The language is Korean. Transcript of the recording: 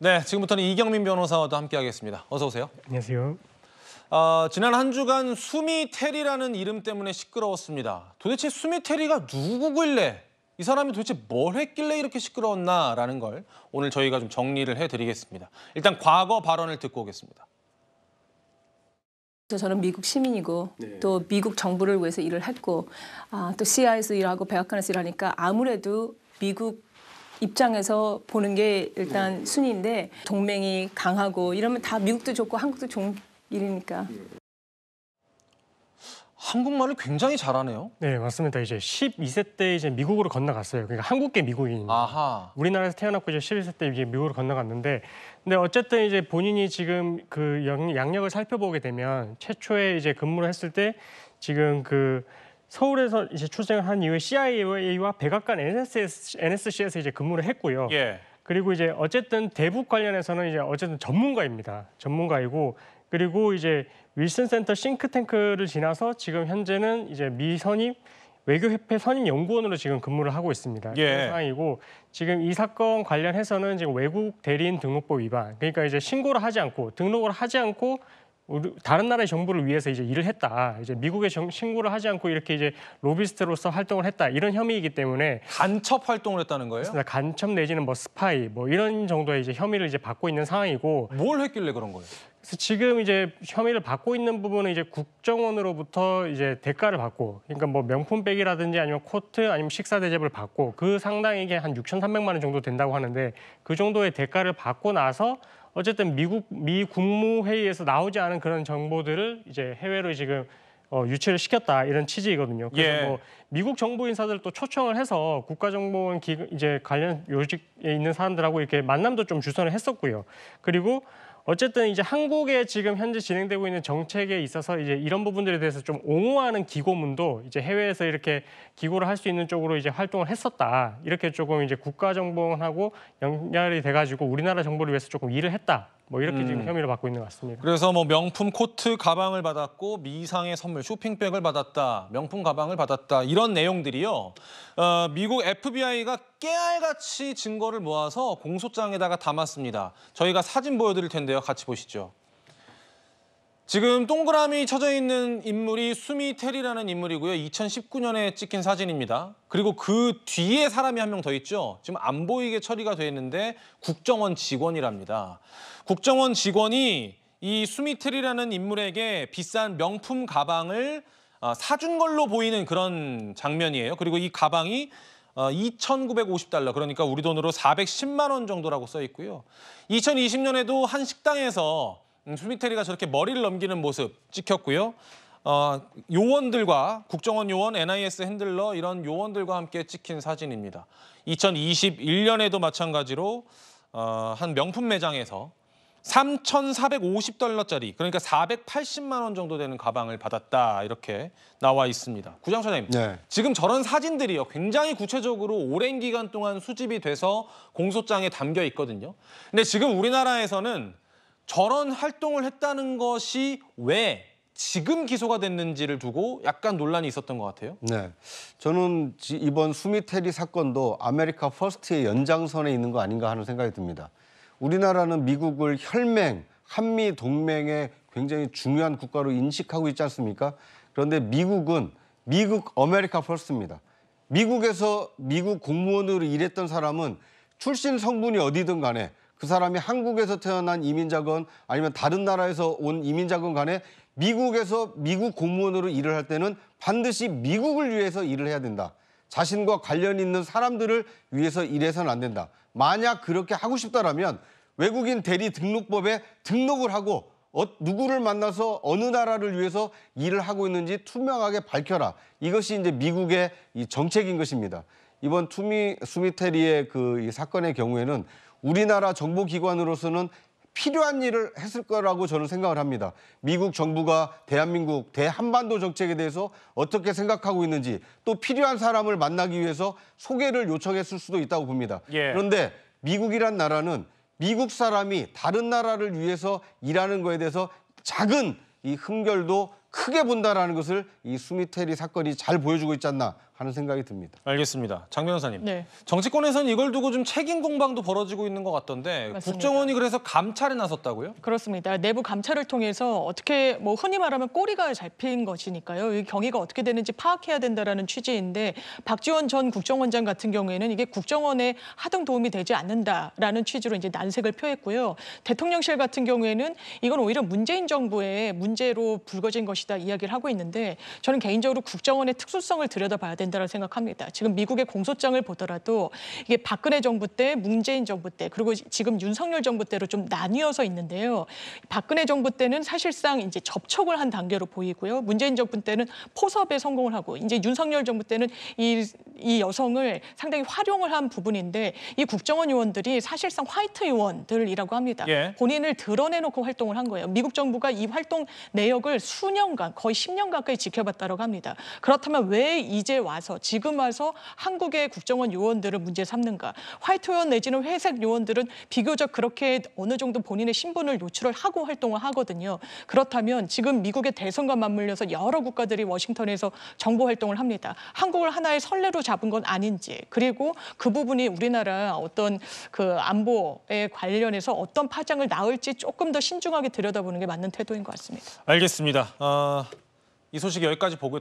네, 지금부터는 이경민 변호사와도 함께하겠습니다. 어서 오세요. 안녕하세요. 어, 지난 한 주간 수미테리라는 이름 때문에 시끄러웠습니다. 도대체 수미테리가 누구길래 이 사람이 도대체 뭘 했길래 이렇게 시끄러웠나라는 걸 오늘 저희가 좀 정리를 해드리겠습니다. 일단 과거 발언을 듣고 오겠습니다. 저는 미국 시민이고 네. 또 미국 정부를 위해서 일을 했고 아, 또 CIA에서 일하고 백악관에서 일하니까 아무래도 미국 입장에서 보는 게 일단 순위인데 동맹이 강하고 이러면 다 미국도 좋고 한국도 좋은 일이니까. 한국말을 굉장히 잘하네요. 네, 맞습니다. 이제 12세 때 이제 미국으로 건너갔어요. 그러니까 한국계 미국인. 아하. 우리나라에서 태어났고 이제 11세 때 이제 미국으로 건너갔는데 근데 어쨌든 이제 본인이 지금 그 양, 양력을 살펴보게 되면 최초에 이제 근무를 했을 때 지금 그 서울에서 이제 출생한 이후에 CIA와 백악관 NSS, NSC에서 이제 근무를 했고요. 예. 그리고 이제 어쨌든 대북 관련해서는 이제 어쨌든 전문가입니다. 전문가이고 그리고 이제 윌슨 센터 싱크탱크를 지나서 지금 현재는 이제 미 선임 외교협회 선임 연구원으로 지금 근무를 하고 있습니다. 예. 런 상황이고 지금 이 사건 관련해서는 지금 외국 대리인 등록법 위반 그러니까 이제 신고를 하지 않고 등록을 하지 않고 우리 다른 나라의 정부를 위해서 이제 일을 했다. 이제 미국의 정, 신고를 하지 않고 이렇게 이제 로비스트로서 활동을 했다. 이런 혐의이기 때문에 간첩 활동을 했다는 거예요? 그렇니다 간첩 내지는 뭐 스파이 뭐 이런 정도의 이제 혐의를 이제 받고 있는 상황이고 뭘 했길래 그런 거예요? 그래서 지금 이제 혐의를 받고 있는 부분은 이제 국정원으로부터 이제 대가를 받고 그러니까 뭐 명품백이라든지 아니면 코트 아니면 식사 대접을 받고 그 상당액이 한 6,300만 원 정도 된다고 하는데 그 정도의 대가를 받고 나서 어쨌든 미국 미 국무회의에서 나오지 않은 그런 정보들을 이제 해외로 지금 어, 유치를 시켰다 이런 취지이거든요. 그래서 예. 뭐 미국 정부 인사들 또 초청을 해서 국가정보원 기, 이제 관련 요직에 있는 사람들하고 이렇게 만남도 좀 주선을 했었고요. 그리고 어쨌든 이제 한국에 지금 현재 진행되고 있는 정책에 있어서 이제 이런 부분들에 대해서 좀 옹호하는 기고문도 이제 해외에서 이렇게 기고를 할 수 있는 쪽으로 이제 활동을 했었다. 이렇게 조금 이제 국가 정보원하고 연결이 돼가지고 우리나라 정보를 위해서 조금 일을 했다. 뭐 이렇게 지금 음. 혐의를 받고 있는 것 같습니다. 그래서 뭐 명품 코트 가방을 받았고 미상의 선물 쇼핑백을 받았다, 명품 가방을 받았다 이런 내용들이요. 어, 미국 FBI가 깨알같이 증거를 모아서 공소장에다가 담았습니다. 저희가 사진 보여드릴 텐데요, 같이 보시죠. 지금 동그라미 쳐져 있는 인물이 수미 테리라는 인물이고요. 2019년에 찍힌 사진입니다. 그리고 그 뒤에 사람이 한 명 더 있죠. 지금 안 보이게 처리가 돼 있는데 국정원 직원이랍니다. 국정원 직원이 이 수미 테리라는 인물에게 비싼 명품 가방을 어, 사준 걸로 보이는 그런 장면이에요. 그리고 이 가방이 2,950달러, 어, 그러니까 우리 돈으로 410만 원 정도라고 써 있고요. 2020년에도 한 식당에서 음, 수미테리가 저렇게 머리를 넘기는 모습 찍혔고요. 어, 요원들과 국정원 요원, NIS 핸들러 이런 요원들과 함께 찍힌 사진입니다. 2021년에도 마찬가지로 어, 한 명품 매장에서 3,450달러짜리 그러니까 480만 원 정도 되는 가방을 받았다 이렇게 나와 있습니다. 구장처장님, 네. 지금 저런 사진들이요 굉장히 구체적으로 오랜 기간 동안 수집이 돼서 공소장에 담겨 있거든요. 근데 지금 우리나라에서는 저런 활동을 했다는 것이 왜 지금 기소가 됐는지를 두고 약간 논란이 있었던 것 같아요. 네, 저는 이번 수미 테리 사건도 아메리카 퍼스트의 연장선에 있는 거 아닌가 하는 생각이 듭니다. 우리나라는 미국을 혈맹, 한미 동맹의 굉장히 중요한 국가로 인식하고 있지 않습니까? 그런데 미국은 미국 아메리카 퍼스트입니다. 미국에서 미국 공무원으로 일했던 사람은 출신 성분이 어디든 간에 그 사람이 한국에서 태어난 이민자건 아니면 다른 나라에서 온 이민자건 간에 미국에서 미국 공무원으로 일을 할 때는 반드시 미국을 위해서 일을 해야 된다. 자신과 관련 있는 사람들을 위해서 일해서는 안 된다. 만약 그렇게 하고 싶다라면 외국인 대리 등록법에 등록을 하고 어, 누구를 만나서 어느 나라를 위해서 일을 하고 있는지 투명하게 밝혀라. 이것이 이제 미국의 이 정책인 것입니다. 이번 투미 수미테리의 그이 사건의 경우에는 우리나라 정보기관으로서는 필요한 일을 했을 거라고 저는 생각을 합니다. 미국 정부가 대한민국 대한반도 정책에 대해서 어떻게 생각하고 있는지 또 필요한 사람을 만나기 위해서 소개를 요청했을 수도 있다고 봅니다. 예. 그런데 미국이란 나라는 미국 사람이 다른 나라를 위해서 일하는 거에 대해서 작은 이 흠결도 크게 본다라는 것을 이 수미테리 사건이 잘 보여주고 있지 않나 하는 생각이 듭니다. 알겠습니다. 장 변호사님. 네. 정치권에서는 이걸 두고 좀 책임 공방도 벌어지고 있는 것 같던데 맞습니다. 국정원이 그래서 감찰에 나섰다고요? 그렇습니다. 내부 감찰을 통해서 어떻게 뭐 흔히 말하면 꼬리가 잡힌 것이니까요. 이 경위가 어떻게 되는지 파악해야 된다라는 취지인데 박지원 전 국정원장 같은 경우에는 이게 국정원에 하등 도움이 되지 않는다라는 취지로 이제 난색을 표했고요. 대통령실 같은 경우에는 이건 오히려 문재인 정부의 문제로 불거진 것이다 이야기를 하고 있는데 저는 개인적으로 국정원의 특수성을 들여다봐야 된다. 된다고 생각합니다. 지금 미국의 공소장을 보더라도 이게 박근혜 정부 때, 문재인 정부 때, 그리고 지금 윤석열 정부 때로 좀 나뉘어서 있는데요. 박근혜 정부 때는 사실상 이제 접촉을 한 단계로 보이고요. 문재인 정부 때는 포섭에 성공을 하고 이제 윤석열 정부 때는 이, 이 여성을 상당히 활용을 한 부분인데 이 국정원 의원들이 사실상 화이트 의원들이라고 합니다. 예. 본인을 드러내놓고 활동을 한 거예요. 미국 정부가 이 활동 내역을 수년간 거의 10년 가까이 지켜봤다고 합니다. 그렇다면 왜 이제 와 와서 지금 와서 한국의 국정원 요원들을 문제 삼는가. 화이트 요원 내지는 회색 요원들은 비교적 그렇게 어느 정도 본인의 신분을 노출을 하고 활동을 하거든요. 그렇다면 지금 미국의 대선과 맞물려서 여러 국가들이 워싱턴에서 정보 활동을 합니다. 한국을 하나의 선례로 잡은 건 아닌지 그리고 그 부분이 우리나라 어떤 그 안보에 관련해서 어떤 파장을 낳을지 조금 더 신중하게 들여다보는 게 맞는 태도인 것 같습니다. 알겠습니다. 어, 이 소식 여기까지 보고.